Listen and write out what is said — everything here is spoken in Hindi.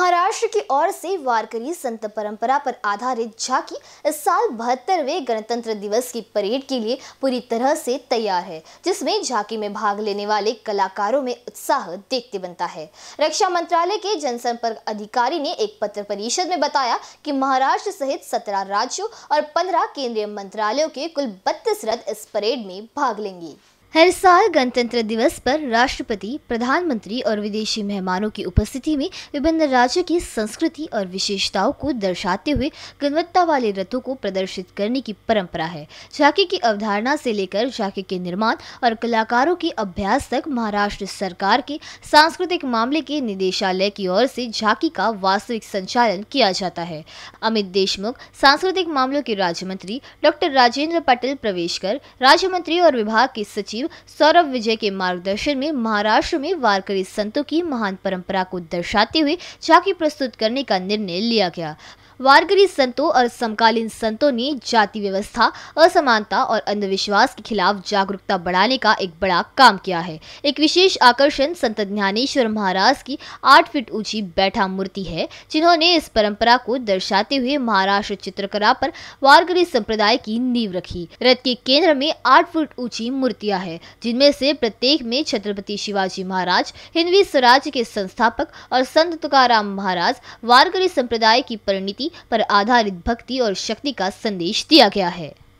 महाराष्ट्र की ओर से वारकरी संत परंपरा पर आधारित झांकी इस साल बहत्तरवे गणतंत्र दिवस की परेड के लिए पूरी तरह से तैयार है जिसमें झांकी में भाग लेने वाले कलाकारों में उत्साह देखते बनता है रक्षा मंत्रालय के जनसंपर्क अधिकारी ने एक पत्र परिषद में बताया कि महाराष्ट्र सहित सत्रह राज्यों और पंद्रह केंद्रीय मंत्रालयों के कुल बत्तीस रथ इस परेड में भाग लेंगे हर साल गणतंत्र दिवस पर राष्ट्रपति प्रधानमंत्री और विदेशी मेहमानों की उपस्थिति में विभिन्न राज्यों की संस्कृति और विशेषताओं को दर्शाते हुए गुणवत्ता वाले रथों को प्रदर्शित करने की परंपरा है झांकी की अवधारणा से लेकर झांकी के निर्माण और कलाकारों के अभ्यास तक महाराष्ट्र सरकार के सांस्कृतिक मामले के निदेशालय की ओर से झांकी का वास्तविक संचालन किया जाता है अमित देशमुख सांस्कृतिक मामलों के राज्य मंत्री डॉक्टर राजेंद्र पटेल प्रवेशकर राज्य मंत्री और विभाग के सचिव सचिव सौरभ विजय के मार्गदर्शन में महाराष्ट्र में वारकरी संतों की महान परंपरा को दर्शाते हुए झांकी प्रस्तुत करने का निर्णय लिया गया वारकरी संतों और समकालीन संतों ने जाति व्यवस्था असमानता और अंधविश्वास के खिलाफ जागरूकता बढ़ाने का एक बड़ा काम किया है एक विशेष आकर्षण संत ज्ञानेश्वर महाराज की आठ फीट ऊंची बैठा मूर्ति है जिन्होंने इस परंपरा को दर्शाते हुए महाराष्ट्र चित्रकला पर वारकरी संप्रदाय की नींव रखी रथ के केंद्र में आठ फुट ऊंची मूर्तियां हैं जिनमें से प्रत्येक में छत्रपति शिवाजी महाराज हिंदवी स्वराज के संस्थापक और संत तुकाराम महाराज वारकरी संप्रदाय की परिणति पर आधारित भक्ति और शक्ति का संदेश दिया गया है